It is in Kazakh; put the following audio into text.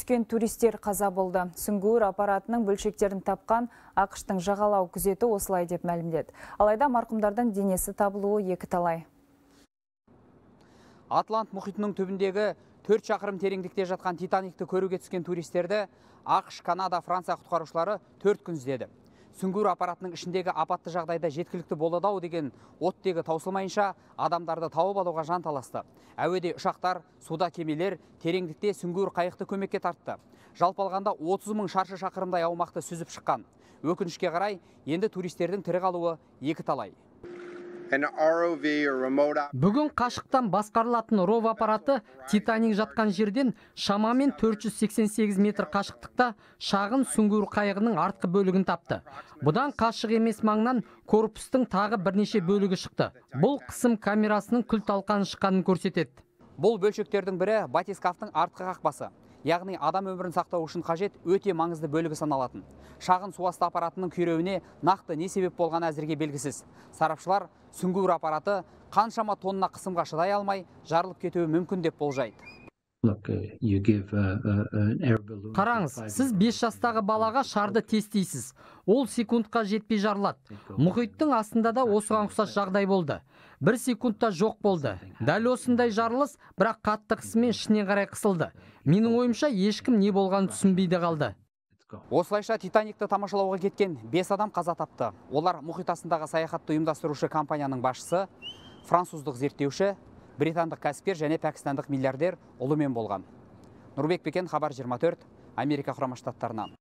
түскен туристер қаза болды. Сүңгуір аппаратының бөлшектерін тапқан ақштың жағалау күзеті осылай деп мәлімдеді. Алайда марқұмдардың денесі табылуы екі талай. Атлант мұхитының түбіндегі төрт шақырым тереңдікте жатқан Титаникті көруге түскен туристерді Ақш, Канада, Франция құтқарушылары төрт күн іздеді сүңгуір аппаратының ішіндегі апатты жағдайда жеткілікті болады ау деген оттегі таусылмайынша адамдарды тауып алуға таласты. әуеде ұшақтар суда кемелер тереңдікте сүңгуір қайықты көмекке тартты жалпы алғанда отыз мың шаршы шақырымдай аумақты сүзіп шыққан өкінішке қарай енді туристердің тірі қалуы екі талай бүгін қашықтан басқарылатын ров аппараты титаник жатқан жерден шамамен 488 метр қашықтықта шағын сүңгір қайығының артқы бөлігін тапты бұдан қашық емес маңнан корпустың тағы бірнеше бөлігі шықты бұл қысым камерасының күл талқаны шыққанын көрсетеді бұл бөлшектердің бірі батискафтың артқы қақпасы яғни адам өмірін сақтау үшін қажет өте маңызды бөлігі саналатын шағын суасты аппаратының күйреуіне нақты не себеп болған әзірге белгісіз сарапшылар сүңгуір аппараты қаншама тонна қысымға шыдай алмай жарылып кетуі мүмкін деп болжайды Uh, uh, uh, қараңыз сіз 5 жастағы балаға шарды тестейсіз ол секундқа жетпей жарылады мұхиттың астында да осыған ұқсас жағдай болды бір секундта жоқ болды дәл осындай жарылыс бірақ қатты қысыммен ішіне қарай қысылды менің ойымша ешкім не болғанын түсінбей де қалды осылайша титаникті тамашалауға кеткен бес адам қаза тапты олар мұхит астындағы саяхатты ұйымдастырушы компанияның басшысы француздық зерттеуші британдық кәсіпкер және пәкістандық миллиардер ұлымен болған нұрбек бекен хабар 24 америка құрама штаттарынан